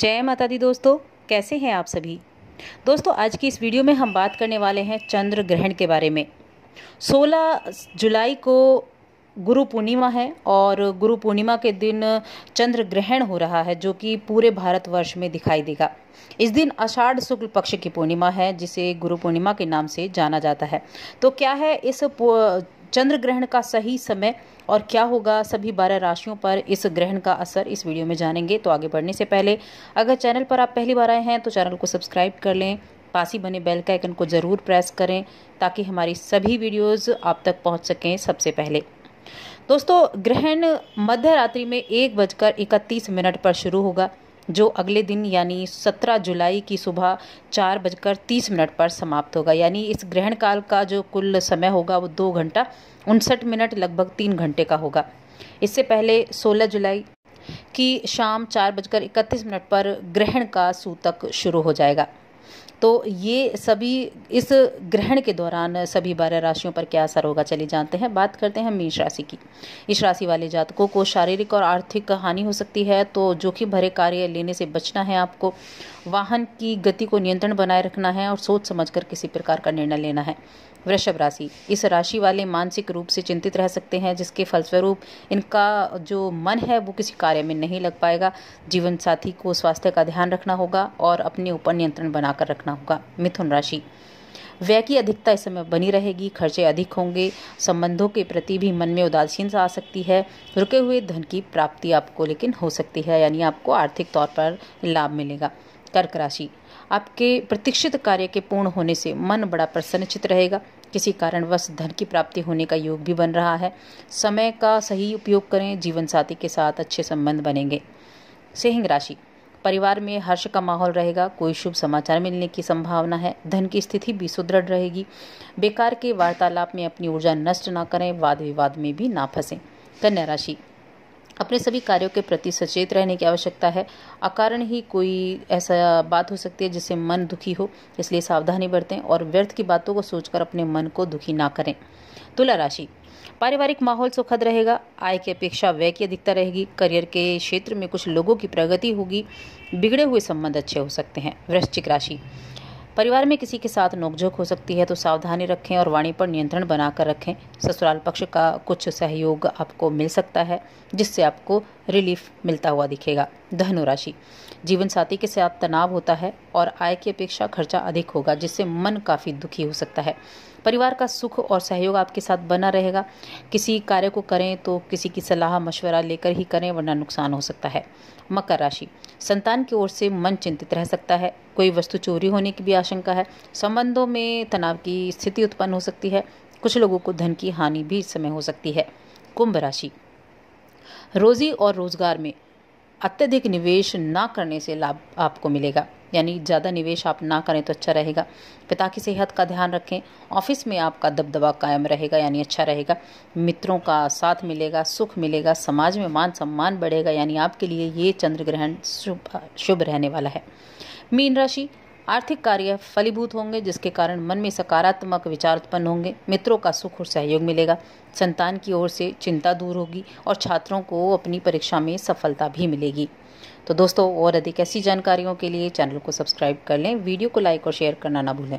जय माता दी दोस्तों कैसे हैं आप सभी दोस्तों आज की इस वीडियो में हम बात करने वाले हैं चंद्र ग्रहण के बारे में 16 जुलाई को गुरु पूर्णिमा है और गुरु पूर्णिमा के दिन चंद्र ग्रहण हो रहा है जो कि पूरे भारतवर्ष में दिखाई देगा इस दिन अषाढ़ शुक्ल पक्ष की पूर्णिमा है जिसे गुरु पूर्णिमा के नाम से जाना जाता है तो क्या है इस चंद्र ग्रहण का सही समय और क्या होगा सभी बारह राशियों पर इस ग्रहण का असर इस वीडियो में जानेंगे तो आगे बढ़ने से पहले अगर चैनल पर आप पहली बार आए हैं तो चैनल को सब्सक्राइब कर लें पास ही बने बेल का आइकन को ज़रूर प्रेस करें ताकि हमारी सभी वीडियोस आप तक पहुंच सकें सबसे पहले दोस्तों ग्रहण मध्य रात्रि में एक बजकर इकतीस मिनट पर शुरू होगा जो अगले दिन यानी 17 जुलाई की सुबह चार बजकर तीस मिनट पर समाप्त होगा यानी इस ग्रहण काल का जो कुल समय होगा वो दो घंटा उनसठ मिनट लगभग तीन घंटे का होगा इससे पहले 16 जुलाई की शाम चार बजकर इकतीस मिनट पर ग्रहण का सूतक शुरू हो जाएगा तो ये सभी इस ग्रहण के दौरान सभी बारह राशियों पर क्या असर होगा चले जानते हैं बात करते हैं मेष राशि की इस राशि वाले जातकों को शारीरिक और आर्थिक हानि हो सकती है तो जोखिम भरे कार्य लेने से बचना है आपको वाहन की गति को नियंत्रण बनाए रखना है और सोच समझकर किसी प्रकार का निर्णय लेना है वृषभ राशि इस राशि वाले मानसिक रूप से चिंतित रह सकते हैं जिसके फलस्वरूप इनका जो मन है वो किसी कार्य में नहीं लग पाएगा जीवन साथी को स्वास्थ्य का ध्यान रखना होगा और अपने ऊपर नियंत्रण बनाकर रखना होगा मिथुन राशि व्यय की अधिकता इस समय बनी रहेगी खर्चे अधिक होंगे संबंधों के प्रति भी मन में उदासीनता आ सकती है रुके हुए धन की प्राप्ति आपको लेकिन हो सकती है यानी आपको आर्थिक तौर पर लाभ मिलेगा कर्क राशि आपके प्रतीक्षित कार्य के पूर्ण होने से मन बड़ा प्रसन्नचित रहेगा किसी कारणवश धन की प्राप्ति होने का योग भी बन रहा है समय का सही उपयोग करें जीवन साथी के साथ अच्छे संबंध बनेंगे सिंह राशि परिवार में हर्ष का माहौल रहेगा कोई शुभ समाचार मिलने की संभावना है धन की स्थिति भी सुदृढ़ रहेगी बेकार के वार्तालाप में अपनी ऊर्जा नष्ट ना करें वाद विवाद में भी ना फंसें कन्या राशि अपने सभी कार्यों के प्रति सचेत रहने की आवश्यकता है अकारण ही कोई ऐसा बात हो सकती है जिससे मन दुखी हो इसलिए सावधानी बरतें और व्यर्थ की बातों को सोचकर अपने मन को दुखी ना करें तुला राशि पारिवारिक माहौल सुखद रहेगा आय की अपेक्षा व्यय की अधिकता रहेगी करियर के क्षेत्र में कुछ लोगों की प्रगति होगी बिगड़े हुए संबंध अच्छे हो सकते हैं वृश्चिक राशि परिवार में किसी के साथ नोकझोंक हो सकती है तो सावधानी रखें और वाणी पर नियंत्रण बनाकर रखें ससुराल पक्ष का कुछ सहयोग आपको मिल सकता है जिससे आपको रिलीफ मिलता हुआ दिखेगा धनु राशि जीवन साथी के साथ तनाव होता है और आय की अपेक्षा खर्चा अधिक होगा जिससे मन काफ़ी दुखी हो सकता है परिवार का सुख और सहयोग आपके साथ बना रहेगा किसी कार्य को करें तो किसी की सलाह मशवरा लेकर ही करें वरना नुकसान हो सकता है मकर राशि संतान की ओर से मन चिंतित रह सकता है कोई वस्तु चोरी होने की भी आशंका है संबंधों में तनाव की स्थिति उत्पन्न हो सकती है कुछ लोगों को धन की हानि भी इस समय हो सकती है कुंभ राशि रोजी और रोजगार में अत्यधिक निवेश ना करने से लाभ आपको मिलेगा यानी ज़्यादा निवेश आप ना करें तो अच्छा रहेगा पिता की सेहत का ध्यान रखें ऑफिस में आपका दबदबा कायम रहेगा यानी अच्छा रहेगा मित्रों का साथ मिलेगा सुख मिलेगा समाज में मान सम्मान बढ़ेगा यानी आपके लिए ये चंद्र ग्रहण शुभ शुभ रहने वाला है मीन राशि आर्थिक कार्य फलीभूत होंगे जिसके कारण मन में सकारात्मक विचार उत्पन्न होंगे मित्रों का सुख और सहयोग मिलेगा संतान की ओर से चिंता दूर होगी और छात्रों को अपनी परीक्षा में सफलता भी मिलेगी तो दोस्तों और अधिक ऐसी जानकारियों के लिए चैनल को सब्सक्राइब कर लें वीडियो को लाइक और शेयर करना ना भूलें